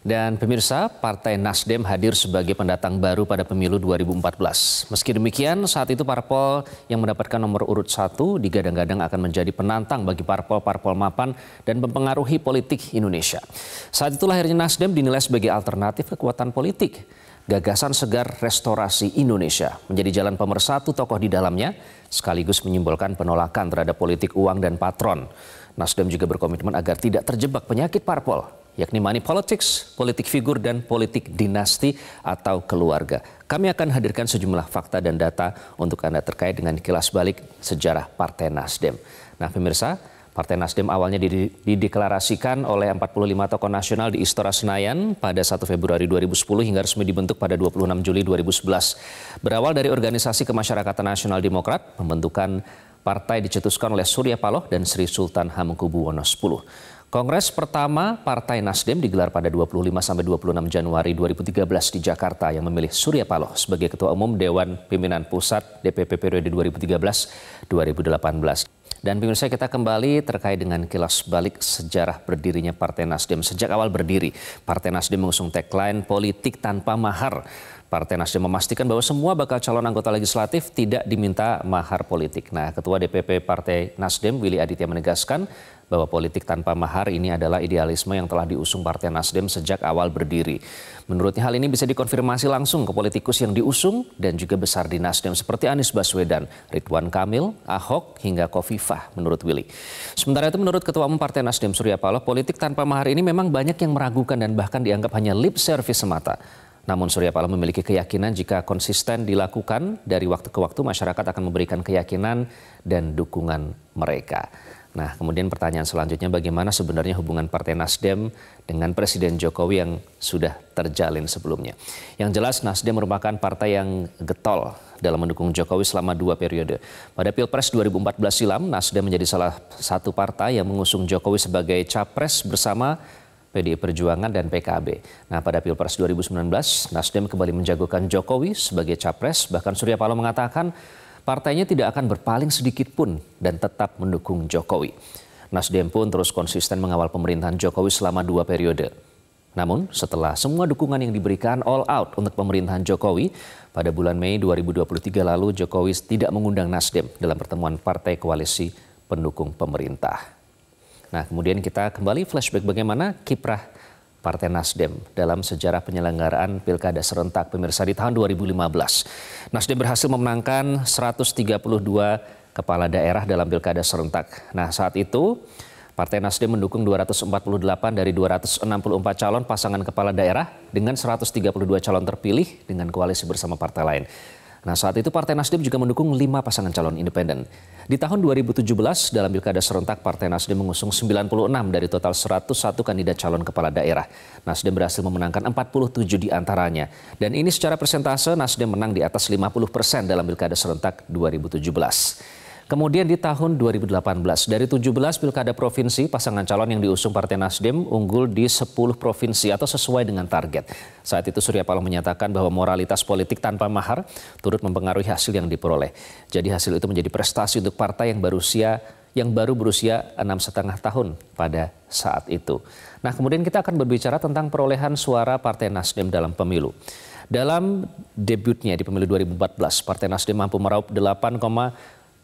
Dan pemirsa, Partai Nasdem hadir sebagai pendatang baru pada pemilu 2014. Meski demikian, saat itu parpol yang mendapatkan nomor urut satu digadang-gadang akan menjadi penantang bagi parpol-parpol mapan dan mempengaruhi politik Indonesia. Saat itu lahirnya Nasdem dinilai sebagai alternatif kekuatan politik. Gagasan segar restorasi Indonesia menjadi jalan pemersatu tokoh di dalamnya sekaligus menyimbolkan penolakan terhadap politik uang dan patron. Nasdem juga berkomitmen agar tidak terjebak penyakit parpol yakni money politics, politik figur, dan politik dinasti atau keluarga. Kami akan hadirkan sejumlah fakta dan data untuk Anda terkait dengan kilas balik sejarah Partai Nasdem. Nah pemirsa, Partai Nasdem awalnya dideklarasikan oleh 45 tokoh nasional di Istora Senayan pada 1 Februari 2010 hingga resmi dibentuk pada 26 Juli 2011. Berawal dari Organisasi Kemasyarakatan Nasional Demokrat, pembentukan partai dicetuskan oleh Surya Paloh dan Sri Sultan Hamengkubuwono X. Kongres pertama Partai Nasdem digelar pada 25 sampai 26 Januari 2013 di Jakarta yang memilih Surya Paloh sebagai Ketua Umum Dewan Pimpinan Pusat DPP periode 2013-2018. Dan pemirsa kita kembali terkait dengan kilas balik sejarah berdirinya Partai Nasdem. Sejak awal berdiri, Partai Nasdem mengusung tagline politik tanpa mahar. Partai Nasdem memastikan bahwa semua bakal calon anggota legislatif tidak diminta mahar politik. Nah, Ketua DPP Partai Nasdem Willy Aditya menegaskan bahwa politik tanpa mahar ini adalah idealisme yang telah diusung Partai Nasdem sejak awal berdiri. Menurutnya hal ini bisa dikonfirmasi langsung ke politikus yang diusung dan juga besar di Nasdem seperti Anies Baswedan, Ridwan Kamil, Ahok, hingga Kofifah menurut Willy. Sementara itu menurut Ketua Umum Partai Nasdem Surya Paloh, politik tanpa mahar ini memang banyak yang meragukan dan bahkan dianggap hanya lip service semata. Namun Surya Paloh memiliki keyakinan jika konsisten dilakukan dari waktu ke waktu masyarakat akan memberikan keyakinan dan dukungan mereka. Nah, kemudian pertanyaan selanjutnya bagaimana sebenarnya hubungan Partai Nasdem dengan Presiden Jokowi yang sudah terjalin sebelumnya. Yang jelas Nasdem merupakan partai yang getol dalam mendukung Jokowi selama dua periode. Pada Pilpres 2014 silam, Nasdem menjadi salah satu partai yang mengusung Jokowi sebagai capres bersama PDI Perjuangan, dan PKB. Nah, pada Pilpres 2019, Nasdem kembali menjagokan Jokowi sebagai capres. Bahkan Surya Paloh mengatakan partainya tidak akan berpaling sedikit pun dan tetap mendukung Jokowi. Nasdem pun terus konsisten mengawal pemerintahan Jokowi selama dua periode. Namun, setelah semua dukungan yang diberikan all out untuk pemerintahan Jokowi, pada bulan Mei 2023 lalu Jokowi tidak mengundang Nasdem dalam pertemuan partai koalisi pendukung pemerintah. Nah, kemudian kita kembali flashback bagaimana kiprah Partai Nasdem dalam sejarah penyelenggaraan Pilkada serentak pemirsa di tahun 2015. Nasdem berhasil memenangkan 132 kepala daerah dalam Pilkada serentak. Nah, saat itu Partai Nasdem mendukung 248 dari 264 calon pasangan kepala daerah dengan 132 calon terpilih dengan koalisi bersama partai lain. Nah saat itu Partai Nasdem juga mendukung lima pasangan calon independen. Di tahun 2017 dalam pilkada serentak Partai Nasdem mengusung 96 dari total 101 kandidat calon kepala daerah. Nasdem berhasil memenangkan 47 di antaranya. Dan ini secara persentase Nasdem menang di atas 50 persen dalam pilkada serentak 2017. Kemudian di tahun 2018, dari 17 pilkada provinsi, pasangan calon yang diusung Partai Nasdem unggul di 10 provinsi atau sesuai dengan target. Saat itu Surya Paloh menyatakan bahwa moralitas politik tanpa mahar turut mempengaruhi hasil yang diperoleh. Jadi hasil itu menjadi prestasi untuk partai yang baru usia yang baru berusia enam setengah tahun pada saat itu. Nah, kemudian kita akan berbicara tentang perolehan suara Partai Nasdem dalam pemilu. Dalam debutnya di pemilu 2014, Partai Nasdem mampu meraup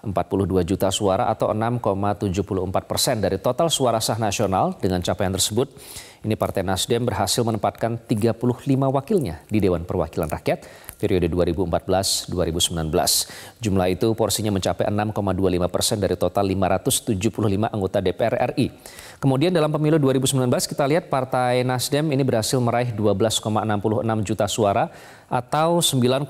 42 juta suara atau 6,74 persen dari total suara sah nasional. Dengan capaian tersebut, ini Partai Nasdem berhasil menempatkan 35 wakilnya di Dewan Perwakilan Rakyat periode 2014-2019. Jumlah itu porsinya mencapai 6,25 persen dari total 575 anggota DPR RI. Kemudian dalam pemilu 2019 kita lihat Partai Nasdem ini berhasil meraih 12,66 juta suara atau 9,05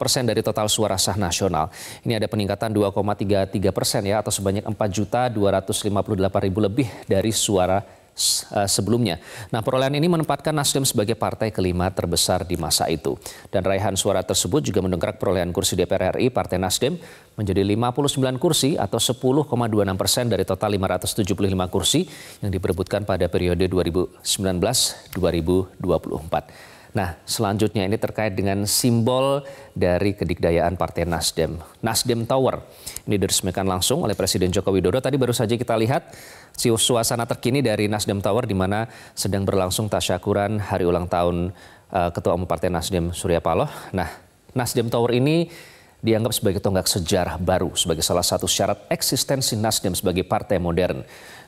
persen dari total suara sah nasional. Ini ada peningkatan 2,33 persen ya atau sebanyak 4 juta 258 ribu lebih dari suara Eh, sebelumnya. Nah, perolehan ini menempatkan Nasdem sebagai partai kelima terbesar di masa itu. Dan raihan suara tersebut juga mendongkrak perolehan kursi DPR RI Partai Nasdem menjadi 59 kursi atau 10,26 persen dari total 575 kursi yang diperebutkan pada periode 2019-2024. Nah, selanjutnya ini terkait dengan simbol dari kedikdayaan Partai Nasdem. Nasdem Tower. Ini diresmikan langsung oleh Presiden Joko Widodo. Tadi baru saja kita lihat suasana terkini dari Nasdem Tower di mana sedang berlangsung tasyakuran hari ulang tahun uh, Ketua Umum Partai Nasdem Surya Paloh. Nah, Nasdem Tower ini dianggap sebagai tonggak sejarah baru sebagai salah satu syarat eksistensi Nasdem sebagai partai modern.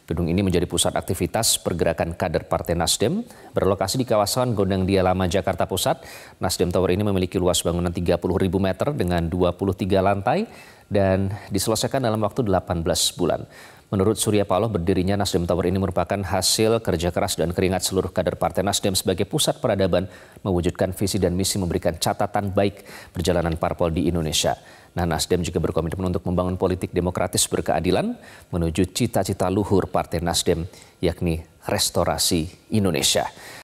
Gedung ini menjadi pusat aktivitas pergerakan kader Partai Nasdem, berlokasi di kawasan Gondang Dia Lama, Jakarta Pusat. Nasdem Tower ini memiliki luas bangunan ribu meter dengan 23 lantai dan diselesaikan dalam waktu 18 bulan. Menurut Surya Paloh, berdirinya Nasdem Tower ini merupakan hasil kerja keras dan keringat seluruh kader Partai Nasdem sebagai pusat peradaban mewujudkan visi dan misi memberikan catatan baik perjalanan parpol di Indonesia. Nah, Nasdem juga berkomitmen untuk membangun politik demokratis berkeadilan menuju cita-cita luhur Partai Nasdem, yakni restorasi Indonesia.